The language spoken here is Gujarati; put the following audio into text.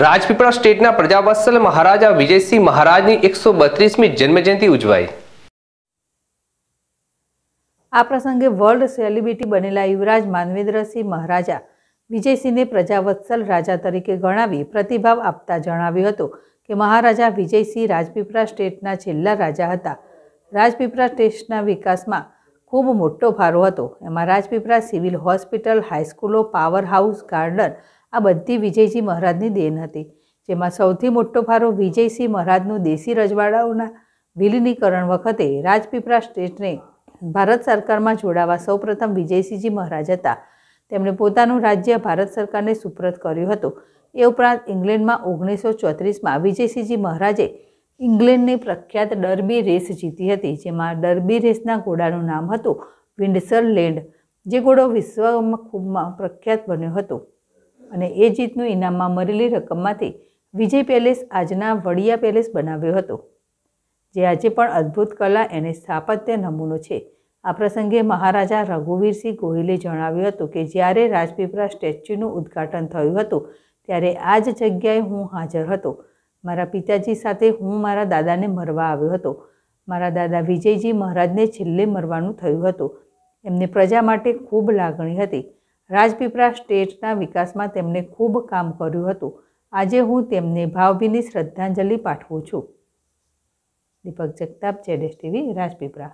રાજપીપળા સ્ટેટના પ્રજાવત્સલ મહારાજા વિજયસિંહ મહારાજની એકસો બત્રીસમી જન્મજયંતિ ઉજવાઈ આ પ્રસંગે વર્લ્ડ સેલિબ્રિટી બનેલા યુવરાજ માનવેન્દ્રસિંહ મહારાજા વિજયસિંહને પ્રજાવત્સલ રાજા તરીકે ગણાવી પ્રતિભાવ આપતા જણાવ્યું હતું કે મહારાજા વિજયસિંહ રાજપીપળા સ્ટેટના છેલ્લા રાજા હતા રાજપીપળા સ્ટેટના વિકાસમાં ખૂબ મોટો ભારો હતો એમાં રાજપીપળા સિવિલ હોસ્પિટલ હાઈસ્કૂલો પાવર હાઉસ ગાર્ડન આ બધી વિજયજી મહારાજની દેન હતી જેમાં સૌથી મોટો ફારો વિજયસિંહ મહારાજનું દેશી રજવાડાઓના વિલીનીકરણ વખતે રાજપીપળા સ્ટેટને ભારત સરકારમાં જોડાવા સૌપ્રથમ વિજયસિંહજી મહારાજ હતા તેમણે પોતાનું રાજ્ય ભારત સરકારને સુપ્રત કર્યું હતું એ ઉપરાંત ઇંગ્લેન્ડમાં ઓગણીસો ચોત્રીસમાં વિજયસિંહજી મહારાજે ઇંગ્લેન્ડની પ્રખ્યાત ડર્બી રેસ જીતી હતી જેમાં ડર્બી રેસના ઘોડાનું નામ હતું વિન્ડસર લેન્ડ જે ઘોડો વિશ્વમાં ખૂબ પ્રખ્યાત બન્યો હતો અને એ જીતનું ઇનામમાં મળેલી રકમમાંથી વિજય પેલેસ આજના વડિયા પેલેસ બનાવ્યો હતો જે આજે પણ અદ્ભુત કલા એને સ્થાપત્ય નમૂનો છે આ પ્રસંગે મહારાજા રઘુવીરસિંહ ગોહિલે જણાવ્યું હતું કે જ્યારે રાજપીપળા સ્ટેચ્યુનું ઉદ્ઘાટન થયું હતું ત્યારે આ જ જગ્યાએ હું હાજર હતો મારા પિતાજી સાથે હું મારા દાદાને મરવા આવ્યો હતો મારા દાદા વિજયજી મહારાજને છેલ્લે મરવાનું થયું હતું એમને પ્રજા માટે ખૂબ લાગણી હતી રાજપીપળા સ્ટેટના વિકાસમાં તેમણે ખૂબ કામ કર્યું હતું આજે હું તેમને ભાવભીની શ્રદ્ધાંજલિ પાઠવું છું દીપક જગતાપ જેડેશ ટીવી રાજપીપળા